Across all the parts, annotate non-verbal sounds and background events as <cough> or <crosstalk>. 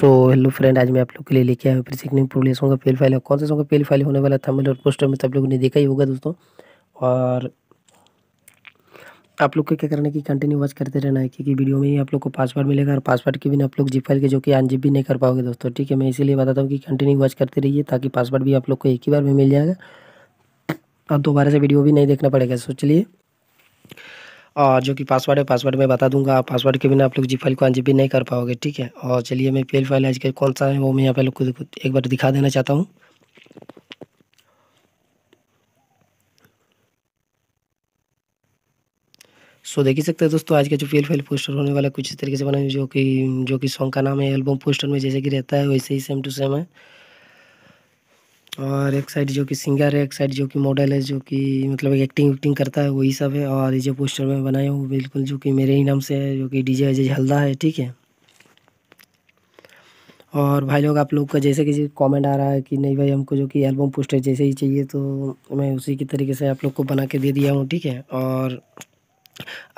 so hello friend आज मैं आप लोग के लिए लेके आया हूँ फिर सीखने में का पेल फाइल है कौन सा सॉन्ग का फाइल होने वाला था मेरे पोस्टर में तो आप लोगों ने देखा ही होगा दोस्तों और आप लोग को क्या करना है कि कंटिन्यू वॉच करते रहना है क्योंकि वीडियो में ही आप लोग को पासवर्ड मिलेगा और पासवर्ड के बिना आप लोग जी फाइल के जो कि अनजिप भी नहीं कर पाओगे दोस्तों ठीक है मैं इसीलिए बताता हूँ कि कंटिन्यू वॉच करते रहिए ताकि पासवर्ड भी आप लोग को एक ही बार में मिल जाएगा और दोबारा से वीडियो भी नहीं देखना पड़ेगा सो चलिए और जो कि पासवर्ड है पासवर्ड मैं बता दूंगा पासवर्ड के बिना आप लोग जी फाइल को अनजीपी नहीं कर पाओगे ठीक है और चलिए मैं पी फाइल आज के कौन सा है वो मैं यहाँ पे लोग एक बार दिखा देना चाहता हूँ सो देख ही सकते हैं दोस्तों आज का जो पी फाइल पोस्टर होने वाला कुछ इस तरीके से बना जो कि जो कि सॉन्ग का नाम है एल्बम पोस्टर में जैसे कि रहता है वैसे ही सेम टू सेम है और एक साइड जो कि सिंगर है एक साइड जो कि मॉडल है जो कि मतलब एक्टिंग उक्टिंग करता है वही सब है और ये जो पोस्टर में बनाया हूँ बिल्कुल जो कि मेरे ही नाम से है जो कि डीजे अजय हल्दा है ठीक है और भाई लोग आप लोग का जैसे कि कमेंट आ रहा है कि नहीं भाई हमको जो कि एल्बम पोस्टर जैसे ही चाहिए तो मैं उसी के तरीके से आप लोग को बना के दे दिया हूँ ठीक है और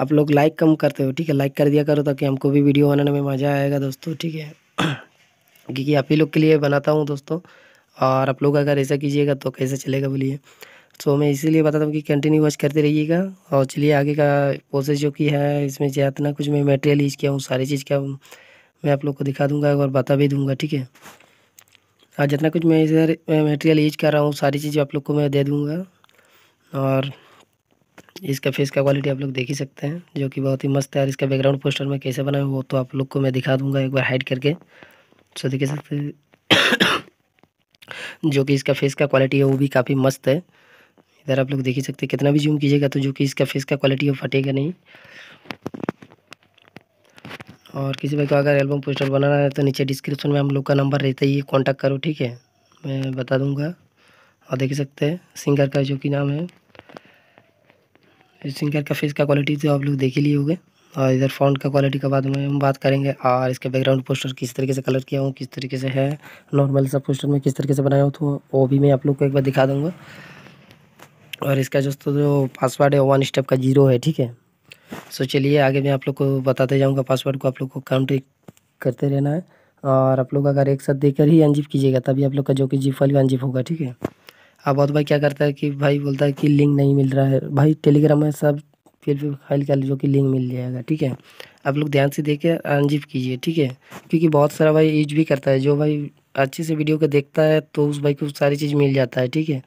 आप लोग लाइक कम करते हो ठीक है लाइक कर दिया करो ताकि हमको भी वीडियो बनाने में मज़ा आएगा दोस्तों ठीक है <clears throat> क्योंकि आप ही लोग के लिए बनाता हूँ दोस्तों और आप लोग अगर ऐसा कीजिएगा तो कैसे चलेगा बोलिए सो मैं इसीलिए बताता हूँ कि कंटिन्यू वॉच करते रहिएगा और चलिए आगे का प्रोसेस जो कि है इसमें जितना कुछ मैं मटेरियल यूज़ किया हूँ सारी चीज़ का मैं आप लोग को दिखा दूँगा और बता भी दूँगा ठीक है और जितना कुछ मैं इधर मटेरियल यूज कर रहा हूँ सारी चीज़ आप लोग को मैं दे दूँगा और इसका फेस का क्वालिटी आप लोग देख ही सकते हैं जो कि बहुत ही मस्त है और इसका बैकग्राउंड पोस्टर में कैसे बनाया वो तो आप लोग को मैं दिखा दूँगा एक बार हाइड करके सो देखे सकते जो कि इसका फेस का क्वालिटी है वो भी काफ़ी मस्त है इधर आप लोग देख ही सकते हैं कितना भी जूम कीजिएगा तो जो कि इसका फेस का क्वालिटी है फटेगा नहीं और किसी भाई को अगर एल्बम पोस्टर बनाना है तो नीचे डिस्क्रिप्शन में हम लोग का नंबर रहता ही कॉन्टैक्ट करो ठीक है मैं बता दूँगा और देख सकते हैं सिंगर का जो कि नाम है सिंगर का फेस का क्वालिटी तो आप लोग देख ही लिए होगे और इधर फ़ॉन्ट का क्वालिटी के बाद में हम बात करेंगे और इसके बैकग्राउंड पोस्टर किस तरीके से कलर किया हूँ किस तरीके से है नॉर्मल सब पोस्टर में किस तरीके से बनाया हूँ तो वो भी मैं आप लोग को एक बार दिखा दूँगा और इसका दोस्तों जो पासवर्ड तो है वन स्टेप का जीरो है ठीक है सो चलिए आगे मैं आप लोग को बताते जाऊँगा पासवर्ड को आप लोग को काउंट करते रहना है और आप लोग अगर एक साथ देकर ही अनजिप कीजिएगा तभी आप लोग का जो कि जीप वाली अनजिप होगा ठीक है अब बहुत भाई क्या करता है कि भाई बोलता है कि लिंक नहीं मिल रहा है भाई टेलीग्राम में सब पी एल फाइल का जो कि लिंक मिल जाएगा ठीक है आप लोग ध्यान से देख के अनजिप कीजिए ठीक है क्योंकि बहुत सारा भाई यूज भी करता है जो भाई अच्छे से वीडियो को देखता है तो उस भाई को सारी चीज़ मिल जाता है ठीक है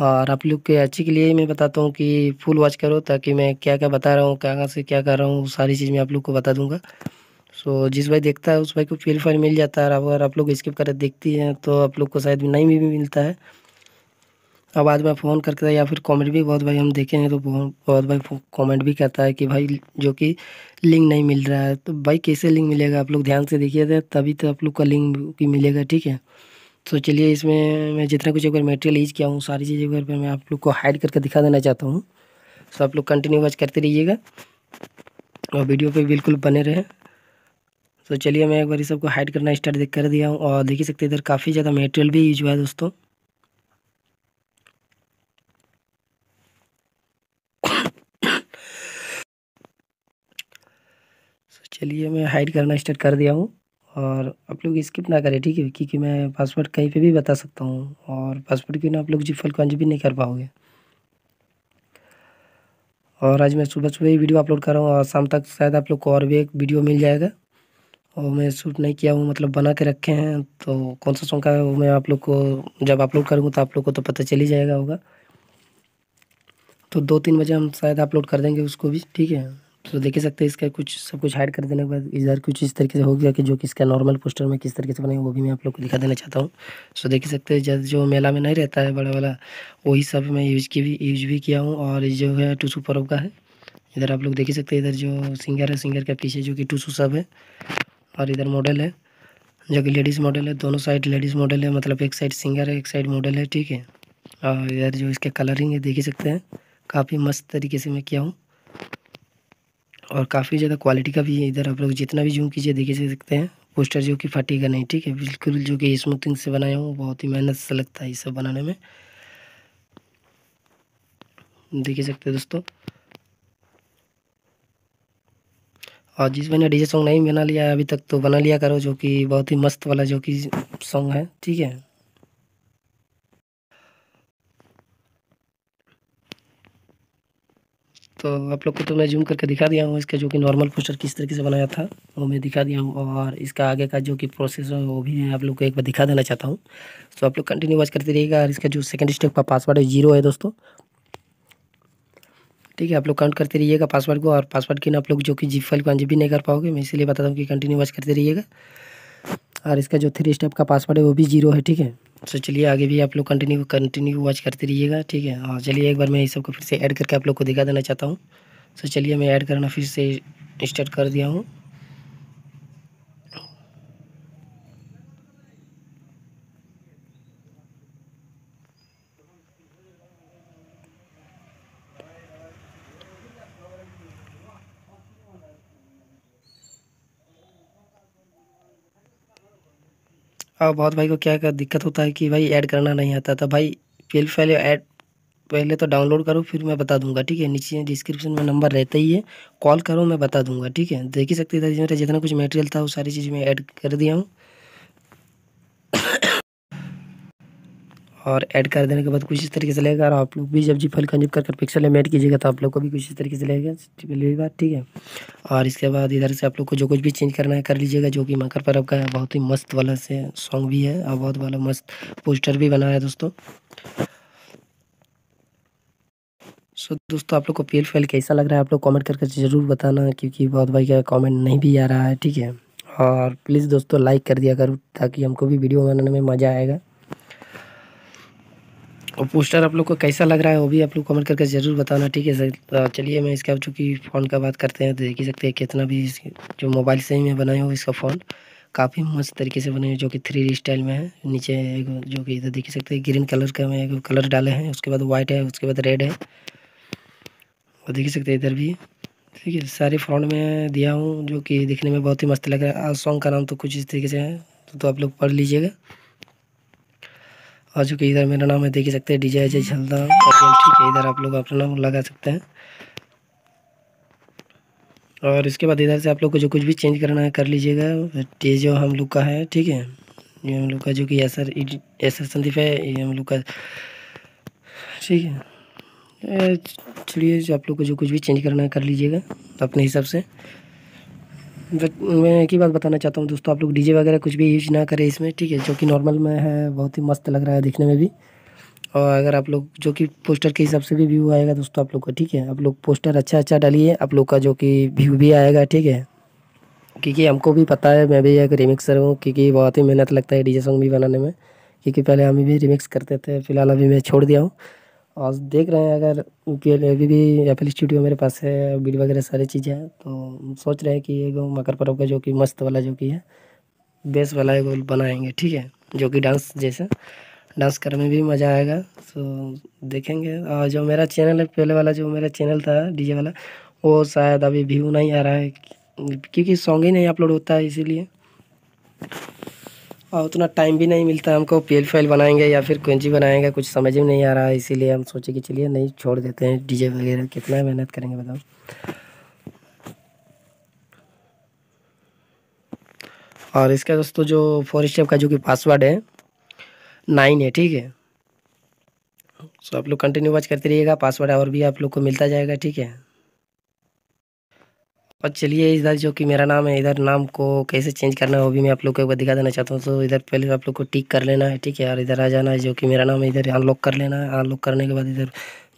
और आप लोग के अच्छे के लिए ही मैं बताता हूँ कि फुल वॉच करो ताकि मैं क्या क्या बता रहा हूँ कहाँ से क्या कर रहा हूँ सारी चीज़ मैं आप लोग को बता दूँगा सो जिस भाई देखता है उस भाई को पी फाइल मिल जाता है और अगर आप लोग स्किप कर देखती हैं तो आप लोग को शायद नहीं भी मिलता है आज में फ़ोन करके या फिर कॉमेंट भी बहुत भाई हम देखे हैं तो बहुत भाई कॉमेंट भी करता है कि भाई जो कि लिंक नहीं मिल रहा है तो भाई कैसे लिंक मिलेगा आप लोग ध्यान से देखिए तो तभी तो आप लोग का लिंक भी मिलेगा ठीक है तो चलिए इसमें मैं जितना कुछ एक बार यूज किया हूँ सारी चीज़ें एक बार मैं आप लोग को हाइड करके दिखा देना चाहता हूँ तो आप लोग कंटिन्यू वॉच करते रहिएगा और वीडियो पर बिल्कुल बने रहें तो चलिए मैं एक बार सबको हाइड करना स्टार्ट कर दिया हूँ और देख ही सकते इधर काफ़ी ज़्यादा मेटेरियल भी यूज हुआ है दोस्तों चलिए मैं हाइड करना स्टार्ट कर दिया हूँ और आप लोग स्किप ना करें ठीक है क्योंकि मैं पासवर्ड कहीं पे भी बता सकता हूँ और पासवर्ड क्यों ना आप लोग जिफल कंज भी नहीं कर पाओगे और आज मैं सुबह सुबह ही वीडियो अपलोड कर रहा हूँ और शाम तक शायद आप लोग को और भी एक वीडियो मिल जाएगा और मैं शूट नहीं किया हूँ मतलब बना के रखे हैं तो कौन सा सॉन्ग का है वो मैं आप लोग को जब अपलोड करूँगा तो आप लोग को तो पता चल ही जाएगा होगा तो दो तीन बजे हम शायद अपलोड कर देंगे उसको भी ठीक है तो देख ही सकते हैं इसका कुछ सब कुछ हाइड कर देने के बाद इधर कुछ इस तरीके से हो गया कि जो कि इसका नॉर्मल पोस्टर में किस तरीके से बनेगा वो भी मैं आप लोग को दिखा देना चाहता हूँ सो देख ही सकते हैं जब जो मेला में नहीं रहता है बड़ा वाला वही सब मैं यूज की भी यूज भी किया हूँ और जो है टूसू पर्व का है इधर आप लोग देख ही सकते हैं इधर जो सिंगर है सिंगर का पीछे जो कि टूसू सब है और इधर मॉडल है जो कि लेडीज़ मॉडल है दोनों साइड लेडीज़ मॉडल है मतलब एक साइड सिंगर है एक साइड मॉडल है ठीक है और इधर जो इसका कलरिंग है देख ही सकते हैं काफ़ी मस्त तरीके से मैं किया हूँ और काफ़ी ज़्यादा क्वालिटी का भी है इधर आप लोग जितना भी जूम कीजिए देख सकते हैं पोस्टर जो कि फटेगा नहीं ठीक है बिल्कुल जो कि स्मूथिंग से बनाया हूँ बहुत ही मेहनत से लगता है ये सब बनाने में देख सकते हैं दोस्तों और जिस मैंने डीजे सॉन्ग नहीं बना लिया है अभी तक तो बना लिया करो जो कि बहुत ही मस्त वाला जो कि सॉन्ग है ठीक है तो आप लोग को तो मैं जूम करके दिखा दिया हूँ इसका जो कि नॉर्मल पोस्टर किस तरीके से बनाया था वो मैं दिखा दिया हूँ और इसका आगे का जो कि प्रोसेस है वो भी मैं आप लोग को एक बार दिखा देना चाहता हूँ तो आप लोग कंटिन्यू वॉच करते रहिएगा और इसका जो सेकेंड स्टेप का पासवर्ड है जीरो है दोस्तों ठीक है आप लोग काउंट करते रहिएगा पासवर्ड को और पासवर्ड के ना आप लोग जो कि जी फाइल को जी भी नहीं कर पाओगे मैं इसलिए बताता हूँ कि कंटिन्यू वॉच करते रहिएगा और इसका जो थ्री स्टेप का पासवर्ड है वो भी जीरो है ठीक है तो चलिए आगे भी आप लोग कंटिन्यू कंटिन्यू वॉच करते रहिएगा ठीक है हाँ चलिए एक बार मैं इस सबको फिर से ऐड करके आप लोग को दिखा देना चाहता हूँ तो चलिए मैं ऐड करना फिर से स्टार्ट कर दिया हूँ और बहुत भाई को क्या क्या दिक्कत होता है कि भाई ऐड करना नहीं आता तो भाई पी फाइल ऐड पहले तो डाउनलोड करो फिर मैं बता दूंगा ठीक है नीचे डिस्क्रिप्शन में नंबर रहता ही है कॉल करो मैं बता दूंगा ठीक है देख ही सकते थे जितना कुछ मटेरियल था वो सारी चीज़ मैं ऐड कर दिया हूँ और ऐड कर देने के बाद कुछ इस तरीके से लगेगा और आप लोग भी जब जी फल कंज्यूम कर कर पिक्सल में ऐड कीजिएगा तो आप लोग को भी कुछ इस तरीके से लगेगा ठीक है और इसके बाद इधर से आप लोग को जो कुछ भी चेंज करना है कर लीजिएगा जो कि पर्व पर है बहुत ही मस्त वाला से सॉन्ग भी है और बहुत वाला मस्त पोस्टर भी बना है दोस्तों सो so, दोस्तों आप लोग को पी फाइल कैसा लग रहा है आप लोग कमेंट करके ज़रूर बताना क्योंकि बहुत भाई का कमेंट नहीं भी आ रहा है ठीक है और प्लीज़ दोस्तों लाइक कर दिया करो ताकि हमको भी वीडियो बनाने में मज़ा आएगा और पोस्टर आप लोग को कैसा लग रहा है वो भी आप लोग कमेंट करके ज़रूर बताना ठीक है सर तो चलिए मैं इसका चूँकि फ़ोन का बात करते हैं तो देख ही सकते हैं कितना भी जो मोबाइल से ही मैं बनाया हूँ इसका फ़ोन काफ़ी मस्त तरीके से बने हैं जो कि थ्री स्टाइल में है नीचे जो कि इधर देख ही सकते हैं ग्रीन कलर का मैं कलर डाले हैं उसके बाद वाइट है उसके बाद रेड है और देख ही सकते हैं इधर भी ठीक है सारे फ्रॉन्ट में दिया हूँ जो कि देखने में बहुत ही मस्त लग रहा है सॉन्ग का नाम तो कुछ इस तरीके से है तो आप लोग पढ़ लीजिएगा आ चुके इधर मेरा नाम है देख ही सकते हैं डीजे अजय झलदा ठीक है इधर आप लोग अपना नाम लगा सकते हैं और इसके बाद इधर से आप लोग को जो कुछ भी चेंज करना है कर लीजिएगा ये जो हम लोग का है ठीक है ये हम लोग का जो कि एस आर संदीप है ये हम लोग का ठीक है चलिए आप लोग को जो कुछ भी चेंज करना है कर लीजिएगा अपने हिसाब से मैं एक ही बात बताना चाहता हूँ दोस्तों आप लोग डीजे वगैरह कुछ भी यूज ना करें इसमें ठीक है जो कि नॉर्मल में है बहुत ही मस्त लग रहा है दिखने में भी और अगर आप लोग जो कि पोस्टर के हिसाब से भी व्यू आएगा दोस्तों आप लोग का ठीक है आप लोग पोस्टर अच्छा अच्छा डालिए आप लोग का जो कि व्यू भी आएगा ठीक है क्योंकि हमको भी पता है मैं भी एक रिमिक्सर हूँ क्योंकि बहुत ही मेहनत लगता है डीजे सॉन्ग भी बनाने में क्योंकि पहले हम भी रिमिक्स करते थे फिलहाल अभी मैं छोड़ दिया हूँ और देख रहे हैं अगर पी एल अभी भी एफ स्टूडियो मेरे पास है बिल वगैरह सारी चीज़ें हैं तो सोच रहे हैं कि एगो मकर पर्व का जो कि मस्त वाला जो कि है बेस वाला वो बनाएंगे ठीक है जो कि डांस जैसे डांस करने में भी मज़ा आएगा तो देखेंगे और जो मेरा चैनल है पहले वाला जो मेरा चैनल था डीजे वाला वो शायद अभी व्यू नहीं आ रहा है क्योंकि सॉन्ग ही नहीं अपलोड होता है इसीलिए और उतना टाइम भी नहीं मिलता हमको पी एल फाइल बनाएंगे या फिर कुंजी बनाएंगे कुछ समझ में नहीं आ रहा है इसीलिए हम सोचे कि चलिए नहीं छोड़ देते हैं डीजे वगैरह कितना मेहनत करेंगे बताओ और इसका दोस्तों जो फोर स्टेप का जो कि पासवर्ड है नाइन है ठीक है सो आप लोग कंटिन्यू वॉच करते रहिएगा पासवर्ड और भी आप लोग को मिलता जाएगा ठीक है और चलिए इधर जो कि मेरा नाम है इधर नाम को कैसे चेंज करना है वो भी मैं आप लोग को एक बार दिखा देना चाहता हूँ तो इधर पहले आप लोग को टिक कर लेना है ठीक है यार इधर आ जाना है जो कि मेरा नाम है इधर अनलॉक कर लेना है अनलॉक करने के बाद इधर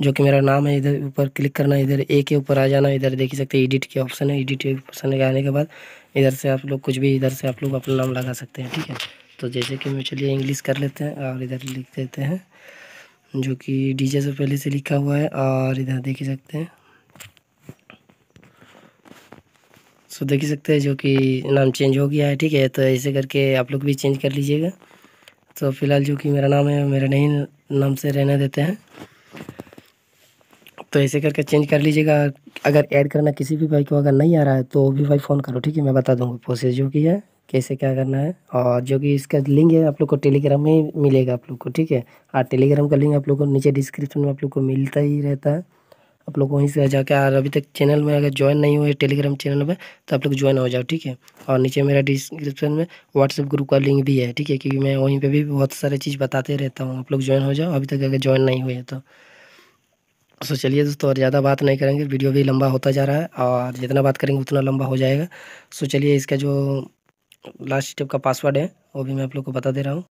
जो कि मेरा नाम है इधर ऊपर क्लिक करना है इधर ए के ऊपर आ जाना है इधर देख सकते हैं एडिट के ऑप्शन है एडिट के ऑप्शन आने के बाद इधर से आप लोग कुछ भी इधर से आप लोग अपना नाम लगा सकते हैं ठीक है तो जैसे कि मैं चलिए इंग्लिश कर लेते हैं और इधर लिख देते हैं जो कि डीजे से पहले से लिखा हुआ है और इधर देख सकते हैं सो देख सकते हैं जो कि नाम चेंज हो गया है ठीक है तो ऐसे करके आप लोग भी चेंज कर लीजिएगा तो फिलहाल जो कि मेरा नाम है मेरे नहीं नाम से रहने देते हैं तो ऐसे करके चेंज कर लीजिएगा अगर ऐड करना किसी भी भाई को अगर नहीं आ रहा है तो वो भी भाई फ़ोन करो ठीक है मैं बता दूँगा प्रोसेस जो कि है कैसे क्या करना है और जो कि इसका लिंक है आप लोग को टेलीग्राम में मिलेगा आप लोग को ठीक है और टेलीग्राम का लिंक आप लोग को नीचे डिस्क्रिप्शन में आप लोग को मिलता ही रहता है आप लोग वहीं से जाकर और अभी तक चैनल में अगर ज्वाइन नहीं हुए टेलीग्राम चैनल में तो आप लोग ज्वाइन हो जाओ ठीक है और नीचे मेरा डिस्क्रिप्शन में व्हाट्सअप ग्रुप का लिंक भी है ठीक है क्योंकि मैं वहीं पर भी बहुत सारे चीज़ बताते रहता हूँ आप लोग ज्वाइन हो जाओ अभी तक अगर ज्वाइन नहीं हुए तो सो चलिए दोस्तों और ज़्यादा बात नहीं करेंगे वीडियो भी लंबा होता जा रहा है और जितना बात करेंगे उतना लंबा हो जाएगा सो चलिए इसका जो लास्ट स्टेप का पासवर्ड है वो भी मैं आप लोग को बता दे रहा हूँ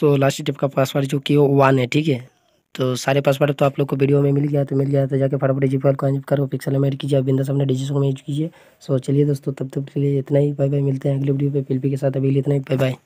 सो लास्ट स्टेप का पासवर्ड जो कि वो वन है ठीक है तो सारे पासवर्ड तो आप लोग को वीडियो में मिल गया तो मिल गया तो जाके फटाफट जी फाइल को करो पिक्सल में एड कीजिए बिंदा सामने डिजिटल में यूज कीजिए सो चलिए दोस्तों तब तक के लिए इतना ही बाय बाय मिलते हैं अगले वीडियो पे फिल्पी के साथ अभी इतना ही बाय बाय